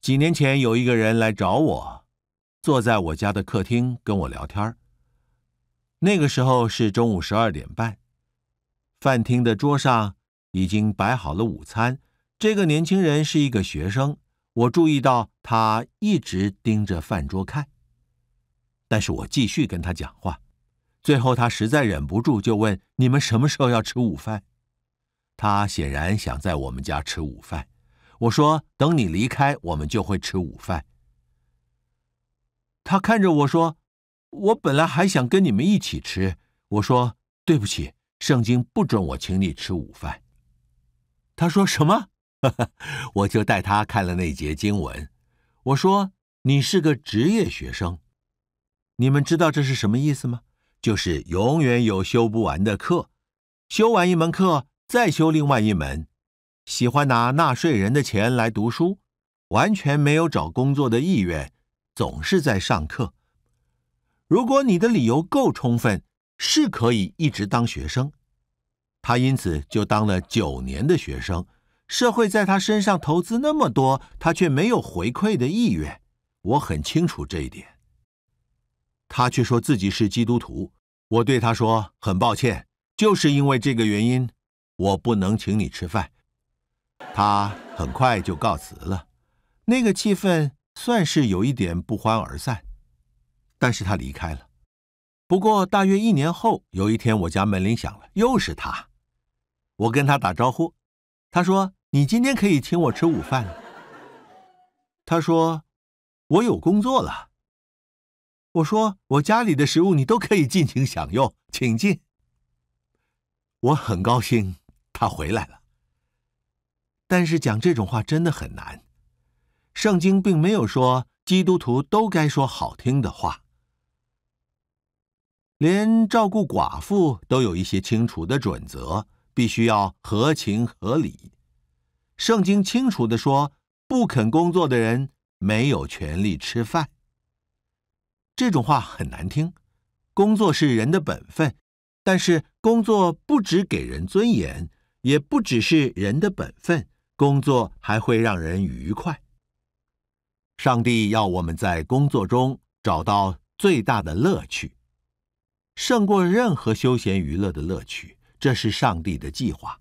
几年前有一个人来找我，坐在我家的客厅跟我聊天。那个时候是中午十二点半，饭厅的桌上已经摆好了午餐。这个年轻人是一个学生，我注意到他一直盯着饭桌看。但是我继续跟他讲话，最后他实在忍不住就问：“你们什么时候要吃午饭？”他显然想在我们家吃午饭。我说：“等你离开，我们就会吃午饭。”他看着我说：“我本来还想跟你们一起吃。”我说：“对不起，圣经不准我请你吃午饭。”他说：“什么？” 我就带他看了那节经文。我说：“你是个职业学生，你们知道这是什么意思吗？就是永远有修不完的课，修完一门课再修另外一门。”喜欢拿纳税人的钱来读书，完全没有找工作的意愿，总是在上课。如果你的理由够充分，是可以一直当学生。他因此就当了九年的学生。社会在他身上投资那么多，他却没有回馈的意愿。我很清楚这一点。他却说自己是基督徒。我对他说：“很抱歉，就是因为这个原因，我不能请你吃饭。”他很快就告辞了，那个气氛算是有一点不欢而散，但是他离开了。不过大约一年后，有一天我家门铃响了，又是他。我跟他打招呼，他说：“你今天可以请我吃午饭了。”他说：“我有工作了。”我说：“我家里的食物你都可以尽情享用，请进。”我很高兴他回来了。但是讲这种话真的很难。圣经并没有说基督徒都该说好听的话，连照顾寡妇都有一些清楚的准则，必须要合情合理。圣经清楚的说，不肯工作的人没有权利吃饭。这种话很难听，工作是人的本分，但是工作不只给人尊严，也不只是人的本分。工作还会让人愉快。上帝要我们在工作中找到最大的乐趣，胜过任何休闲娱乐的乐趣。这是上帝的计划。